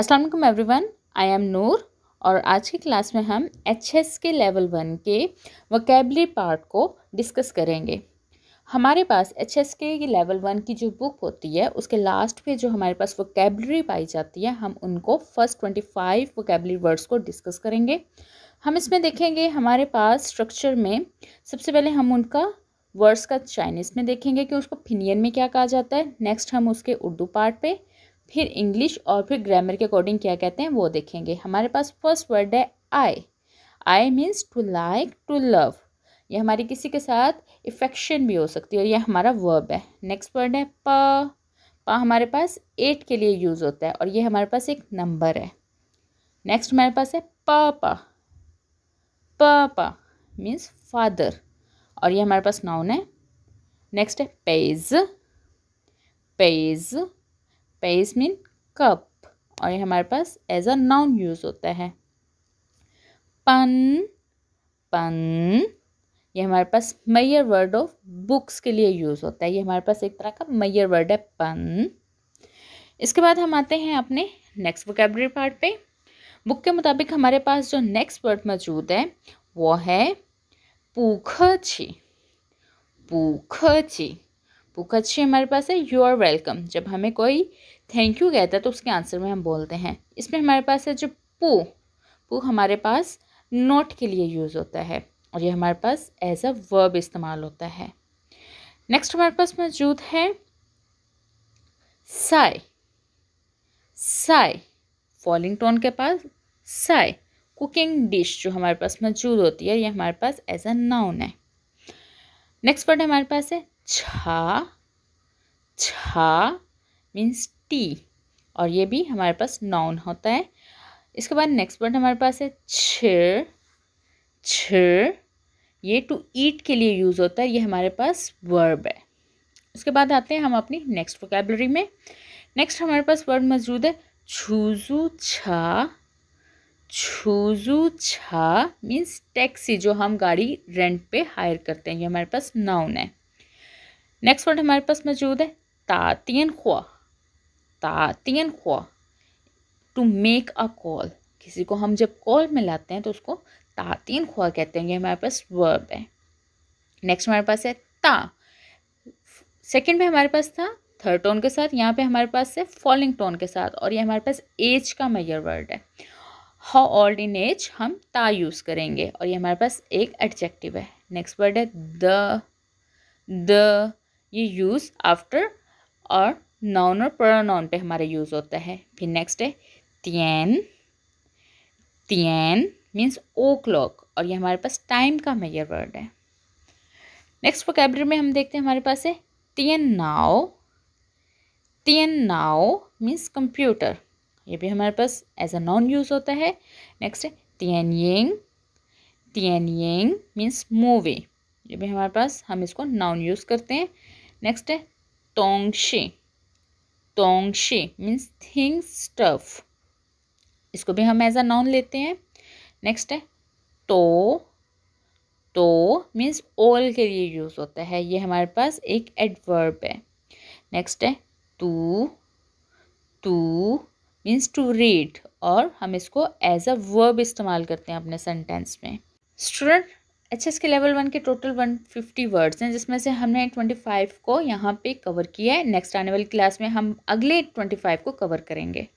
Aslam everyone I am Noor और आज की क्लास में हम H S K level one के वकेबली पार्ट को डिस्कस करेंगे हमारे पास H S K level one की जो बुक होती है उसके लास्ट पे जो हमारे पास वोकेबलरी पाई जाती है हम उनको first twenty five vocabulary words को डिस्कस करेंगे हम इसमें देखेंगे हमारे पास स्ट्रक्चर में सबसे पहले हम उनका वर्ड्स का चाइनीज़ में देखेंगे कि उसको फिनियन में क्या कहा जाता है नेक्स्ट हम उसके उर्दू पार्ट पे फिर इंग्लिश और फिर ग्रामर के अकॉर्डिंग क्या कहते हैं वो देखेंगे हमारे पास फर्स्ट वर्ड है आई आई means to like to love ये हमारी किसी के साथ इफेक्शन भी हो सकती है और यह हमारा वर्ब है नेक्स्ट वर्ड है प पा हमारे पास एट के लिए यूज़ होता है और ये हमारे पास एक नंबर है नेक्स्ट हमारे पास है पापा पापा मीन्स फादर और ये हमारे पास नाउन है नेक्स्ट है पेज पेज पेज मीन कप और ये हमारे पास एज अ नाउन यूज होता है पन पन ये हमारे पास मैयर वर्ड ऑफ बुक्स के लिए यूज़ होता है ये हमारे पास एक तरह का मैयर वर्ड है पन इसके बाद हम आते हैं अपने नेक्स्ट वोकेबलरी पार्ट पे बुक के मुताबिक हमारे पास जो नेक्स्ट वर्ड मौजूद है वो है पूखछी पूखछी अच्छी हमारे पास है यू आर वेलकम जब हमें कोई थैंक यू कहता है तो उसके आंसर में हम बोलते हैं इसमें हमारे पास है जो पू पू हमारे पास नोट के लिए यूज़ होता है और ये हमारे पास एज अ वर्ब इस्तेमाल होता है नेक्स्ट हमारे पास मौजूद है साय साय फॉलिंग टोन के पास साय कुकिंग डिश जो हमारे पास मौजूद होती है ये हमारे पास एज अ नाउन है नेक्स्ट वर्ड हमारे पास है छा छा मीन्स टी और ये भी हमारे पास नाउन होता है इसके बाद नेक्स्ट वर्ड हमारे पास है छिर छिर ये टू ईट के लिए यूज़ होता है ये हमारे पास वर्ब है उसके बाद आते हैं हम अपनी नेक्स्ट वोकेबलरी में नेक्स्ट हमारे पास वर्ड मौजूद है छूजू छा छूजू छा मीन्स टैक्सी जो हम गाड़ी रेंट पे हायर करते हैं ये हमारे पास नाउन है नेक्स्ट वर्ड हमारे पास मौजूद है तातियन ख्वा तातियन ख्वा टू मेक अ कॉल किसी को हम जब कॉल में लाते हैं तो उसको तातीन ख्वा कहते हैं ये हमारे पास वर्ब है नेक्स्ट हमारे पास है ता सेकेंड में हमारे पास था थर्ड टोन के साथ यहाँ पे हमारे पास है फॉलिंग टोन के साथ और ये हमारे पास एज का मैयर वर्ड है हाउ ओल्ड इन एज हम ता यूज़ करेंगे और ये हमारे पास एक एडजेक्टिव है नेक्स्ट वर्ड है द ये यूज़ आफ्टर और नाउन और प्रोनाउन पे हमारा यूज़ होता है फिर नेक्स्ट है तियन तियन मीन्स ओ क्लॉक और ये हमारे पास टाइम का मेजर वर्ड है नेक्स्ट वोकेबलरी में हम देखते हैं हमारे पास है तियन नाव तियन नाव मीन्स कंप्यूटर ये भी हमारे पास एज अ नॉन यूज़ होता है नेक्स्ट है तियन यंग तियन यिंग मीन्स मूवी ये भी हमारे पास हम इसको नाउन यूज़ करते हैं नेक्स्ट है तोंगशे तोंगशे मीन्स थिंग स्टफ इसको भी हम एज अ नॉन लेते हैं नेक्स्ट है तो तो मीन्स ऑल के लिए यूज़ होता है ये हमारे पास एक एडवर्ब है नेक्स्ट है तू तू मीन्स टू रीड और हम इसको एज अ वर्ब इस्तेमाल करते हैं अपने सेंटेंस में स्टूडेंट अच्छा इसके लेवल वन के टोटल वन फिफ्टी वर्ड्स हैं जिसमें से हमने ट्वेंटी फाइव को यहाँ पे कवर किया है नेक्स्ट आने वाली क्लास में हम अगले ट्वेंटी फाइव को कवर करेंगे